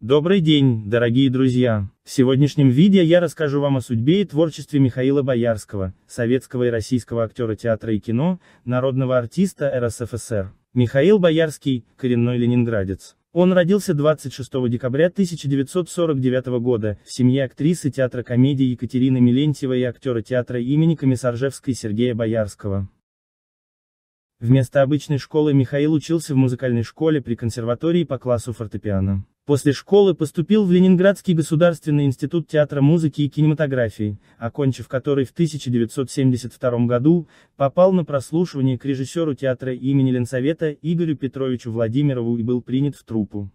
Добрый день, дорогие друзья! В сегодняшнем видео я расскажу вам о судьбе и творчестве Михаила Боярского, советского и российского актера театра и кино, народного артиста РСФСР. Михаил Боярский – коренной ленинградец. Он родился 26 декабря 1949 года в семье актрисы театра комедии Екатерины Милентьевой и актера театра имени Комиссаржевской Сергея Боярского. Вместо обычной школы Михаил учился в музыкальной школе при консерватории по классу фортепиано. После школы поступил в Ленинградский государственный институт театра музыки и кинематографии, окончив который в 1972 году, попал на прослушивание к режиссеру театра имени Ленсовета Игорю Петровичу Владимирову и был принят в труппу.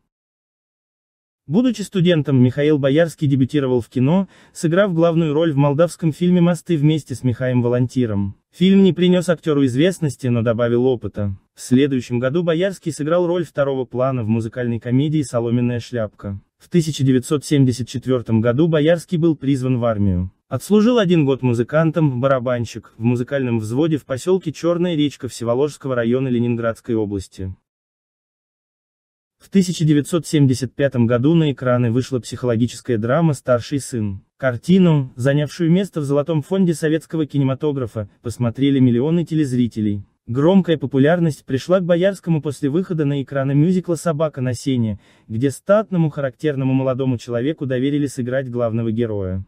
Будучи студентом, Михаил Боярский дебютировал в кино, сыграв главную роль в молдавском фильме «Мосты» вместе с Михаем Волонтиром. Фильм не принес актеру известности, но добавил опыта. В следующем году Боярский сыграл роль второго плана в музыкальной комедии «Соломенная шляпка». В 1974 году Боярский был призван в армию. Отслужил один год музыкантом, барабанщик, в музыкальном взводе в поселке Черная речка Всеволожского района Ленинградской области. В 1975 году на экраны вышла психологическая драма «Старший сын». Картину, занявшую место в Золотом фонде советского кинематографа, посмотрели миллионы телезрителей. Громкая популярность пришла к Боярскому после выхода на экраны мюзикла «Собака на сене», где статному характерному молодому человеку доверили сыграть главного героя.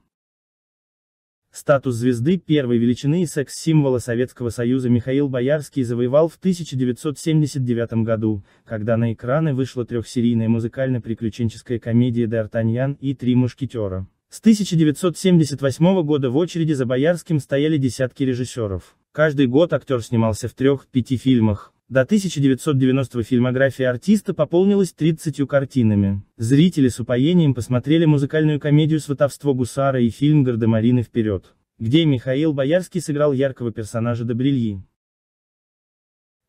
Статус звезды первой величины и секс-символа Советского Союза Михаил Боярский завоевал в 1979 году, когда на экраны вышла трехсерийная музыкально-приключенческая комедия «Д'Артаньян» и «Три мушкетера». С 1978 года в очереди за Боярским стояли десятки режиссеров. Каждый год актер снимался в трех-пяти фильмах. До 1990 фильмография артиста пополнилась 30 картинами. Зрители с упоением посмотрели музыкальную комедию «Сватовство гусара» и фильм «Гардемарины вперед», где Михаил Боярский сыграл яркого персонажа Добрильи.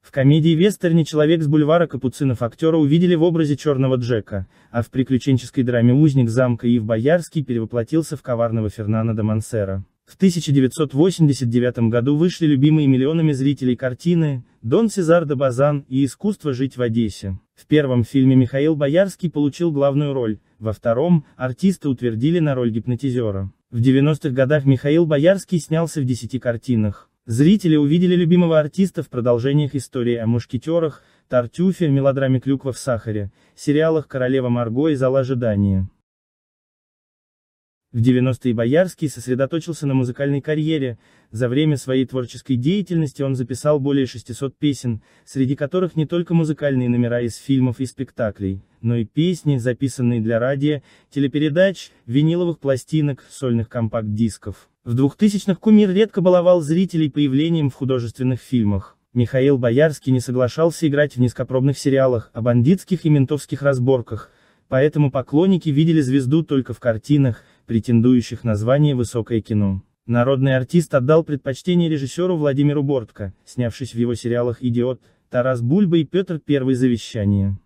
В комедии-вестерне «Человек с бульвара Капуцинов» актера увидели в образе черного Джека, а в приключенческой драме «Узник замка» Ив Боярский перевоплотился в коварного Фернана де Мансера. В 1989 году вышли любимые миллионами зрителей картины «Дон Сезар де Базан» и «Искусство жить в Одессе». В первом фильме Михаил Боярский получил главную роль, во втором – артиста утвердили на роль гипнотизера. В 90-х годах Михаил Боярский снялся в 10 картинах. Зрители увидели любимого артиста в продолжениях истории о мушкетерах, Тартюфе, мелодраме «Клюква в сахаре», сериалах «Королева Марго» и «Зал ожидания». В 90-е Боярский сосредоточился на музыкальной карьере, за время своей творческой деятельности он записал более 600 песен, среди которых не только музыкальные номера из фильмов и спектаклей, но и песни, записанные для радио, телепередач, виниловых пластинок, сольных компакт-дисков. В 2000-х Кумир редко баловал зрителей появлением в художественных фильмах. Михаил Боярский не соглашался играть в низкопробных сериалах о бандитских и ментовских разборках, поэтому поклонники видели звезду только в картинах, претендующих на звание «высокое кино». Народный артист отдал предпочтение режиссеру Владимиру Бортко, снявшись в его сериалах «Идиот», «Тарас Бульба» и «Петр Первый: завещание».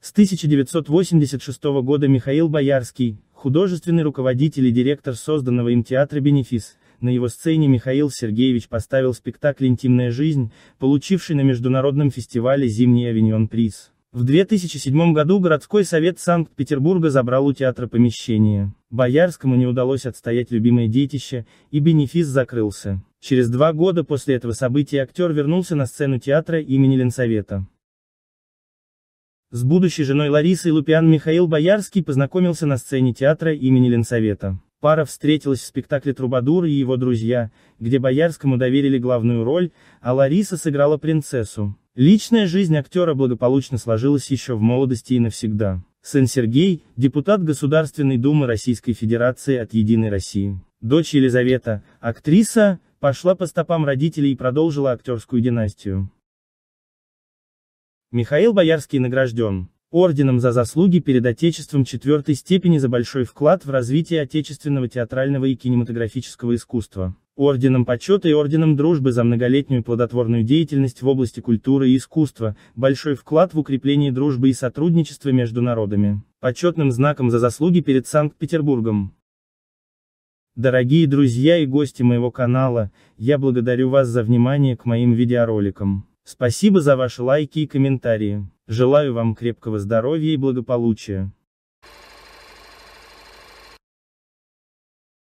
С 1986 года Михаил Боярский, художественный руководитель и директор созданного им театра «Бенефис», на его сцене Михаил Сергеевич поставил спектакль «Интимная жизнь», получивший на международном фестивале «Зимний авиньон» приз. В 2007 году городской совет Санкт-Петербурга забрал у театра помещение. Боярскому не удалось отстоять любимое детище, и бенефис закрылся. Через два года после этого события актер вернулся на сцену театра имени Ленсовета. С будущей женой Ларисой Лупиан Михаил Боярский познакомился на сцене театра имени Ленсовета. Пара встретилась в спектакле «Трубадур» и его друзья, где Боярскому доверили главную роль, а Лариса сыграла принцессу. Личная жизнь актера благополучно сложилась еще в молодости и навсегда. Сын Сергей, депутат Государственной Думы Российской Федерации от «Единой России». Дочь Елизавета, актриса, пошла по стопам родителей и продолжила актерскую династию. Михаил Боярский награжден орденом за заслуги перед Отечеством четвертой степени за большой вклад в развитие отечественного театрального и кинематографического искусства орденом почета и орденом дружбы за многолетнюю плодотворную деятельность в области культуры и искусства, большой вклад в укрепление дружбы и сотрудничества между народами, почетным знаком за заслуги перед Санкт-Петербургом. Дорогие друзья и гости моего канала, я благодарю вас за внимание к моим видеороликам. Спасибо за ваши лайки и комментарии. Желаю вам крепкого здоровья и благополучия.